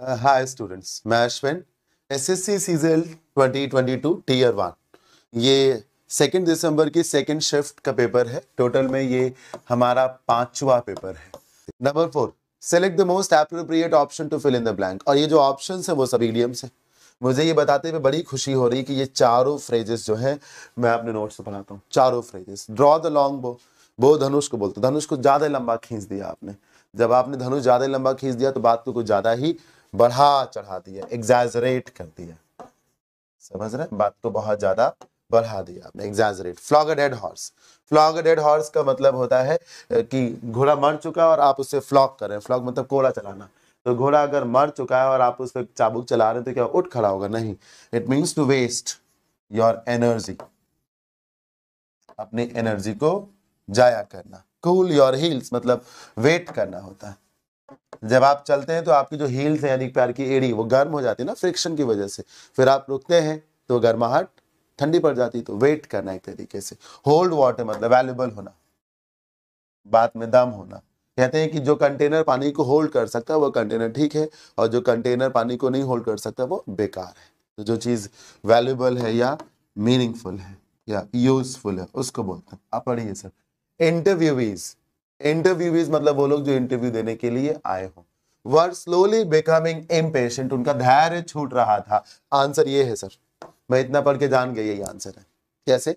हाय uh, students मैं Ashwin SSC CGL 2022 tier one ये second दिसंबर की सेकेंड शिफ्ट का पेपर है टोटल में ये हमारा पांचवा पेपर है number four select the most appropriate option to fill in the blank और ये जो ऑप्शन है वो सब ईडियम्स है मुझे ये बताते हुए बड़ी खुशी हो रही कि ये चारों फ्रेजेस जो है मैं अपने नोट्स पर हूँ चारों फ्रेजेस ड्रॉ द लॉन्ग बो वो धनुष को बोलते धनुष को ज़्यादा लंबा खींच दिया आपने जब आपने धनुष ज़्यादा लंबा खींच दिया तो बात को तो कुछ ज़्यादा ही बढ़ा चढ़ा दिया एग्जाजरेट कर दिया समझ रहे बात को बहुत ज्यादा बढ़ा दिया आपने exaggerate flog dead horse flog dead horse का मतलब होता है कि घोड़ा मर चुका है और आप उससे फ्लॉग कर रहे हैं फ्लॉग मतलब कोड़ा चलाना तो घोड़ा अगर मर चुका है और आप उस पर चाबुक चला रहे हैं तो क्या उठ खड़ा होगा नहीं it means to waste your energy अपनी एनर्जी को जाया करना कूल योर हील्स मतलब वेट करना होता है जब आप चलते हैं तो आपकी जो हील्स है यानी पैर की एड़ी वो गर्म हो जाती है ना फ्रिक्शन की वजह से फिर आप रुकते हैं तो गर्माहट ठंडी पड़ जाती है तो वेट करना एक तरीके से होल्ड वाटर मतलब वैल्यूबल होना बात में दम होना कहते हैं कि जो कंटेनर पानी को होल्ड कर सकता है वो कंटेनर ठीक है और जो कंटेनर पानी को नहीं होल्ड कर सकता वो बेकार है तो जो चीज़ वैल्यूबल है या मीनिंगफुल है या यूजफुल है उसको बोलते हैं आप पढ़िए सर इंटरव्यूज इंटरव्यूज मतलब वो लोग जो इंटरव्यू देने के लिए आए हो वर स्लोली बिकमिंग इम्पेशेंट उनका धैर्य छूट रहा था आंसर ये है सर मैं इतना पढ़ के जान गई यही आंसर है कैसे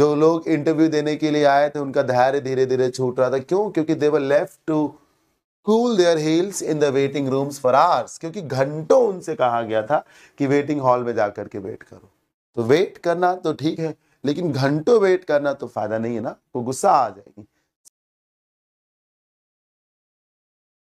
जो लोग इंटरव्यू देने के लिए आए थे उनका धैर्य धीरे धीरे छूट रहा था क्यों क्योंकि they were left to cool their heels in the waiting rooms for hours क्योंकि घंटों उनसे कहा गया था कि वेटिंग हॉल में जाकर के वेट करो तो वेट करना तो ठीक है लेकिन घंटों वेट करना तो फायदा नहीं है ना तो गुस्सा आ जाएगी